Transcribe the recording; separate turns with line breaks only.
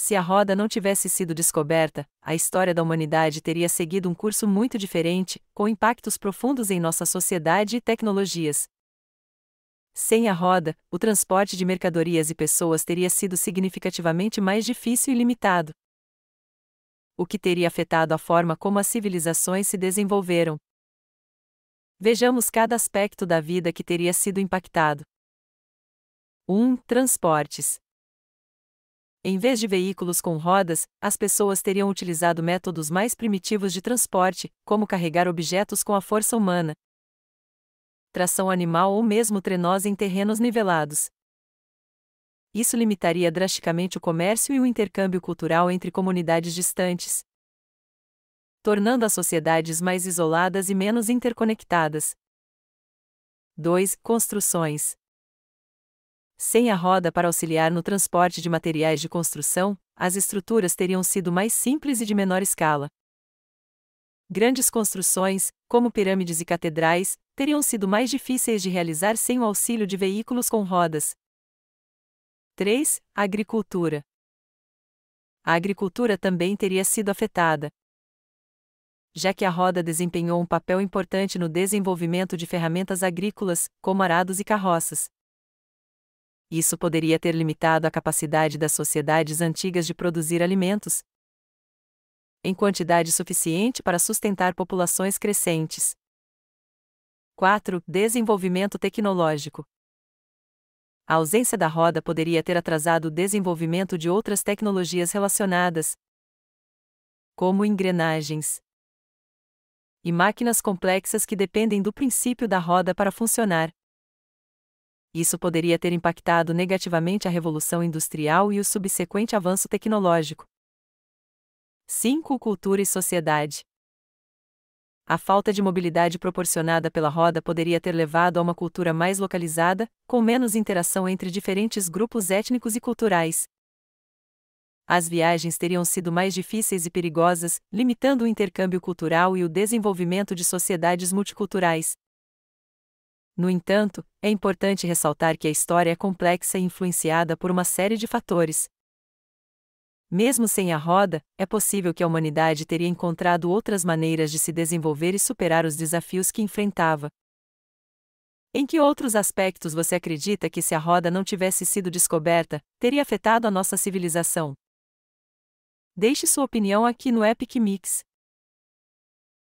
Se a roda não tivesse sido descoberta, a história da humanidade teria seguido um curso muito diferente, com impactos profundos em nossa sociedade e tecnologias. Sem a roda, o transporte de mercadorias e pessoas teria sido significativamente mais difícil e limitado. O que teria afetado a forma como as civilizações se desenvolveram. Vejamos cada aspecto da vida que teria sido impactado. 1. Transportes. Em vez de veículos com rodas, as pessoas teriam utilizado métodos mais primitivos de transporte, como carregar objetos com a força humana, tração animal ou mesmo trenós em terrenos nivelados. Isso limitaria drasticamente o comércio e o intercâmbio cultural entre comunidades distantes, tornando as sociedades mais isoladas e menos interconectadas. 2. Construções sem a roda para auxiliar no transporte de materiais de construção, as estruturas teriam sido mais simples e de menor escala. Grandes construções, como pirâmides e catedrais, teriam sido mais difíceis de realizar sem o auxílio de veículos com rodas. 3. Agricultura. A agricultura também teria sido afetada. Já que a roda desempenhou um papel importante no desenvolvimento de ferramentas agrícolas, como arados e carroças. Isso poderia ter limitado a capacidade das sociedades antigas de produzir alimentos em quantidade suficiente para sustentar populações crescentes. 4. Desenvolvimento tecnológico. A ausência da roda poderia ter atrasado o desenvolvimento de outras tecnologias relacionadas, como engrenagens e máquinas complexas que dependem do princípio da roda para funcionar isso poderia ter impactado negativamente a Revolução Industrial e o subsequente avanço tecnológico. 5. Cultura e sociedade. A falta de mobilidade proporcionada pela roda poderia ter levado a uma cultura mais localizada, com menos interação entre diferentes grupos étnicos e culturais. As viagens teriam sido mais difíceis e perigosas, limitando o intercâmbio cultural e o desenvolvimento de sociedades multiculturais. No entanto, é importante ressaltar que a história é complexa e influenciada por uma série de fatores. Mesmo sem a roda, é possível que a humanidade teria encontrado outras maneiras de se desenvolver e superar os desafios que enfrentava. Em que outros aspectos você acredita que, se a roda não tivesse sido descoberta, teria afetado a nossa civilização? Deixe sua opinião aqui no Epic Mix.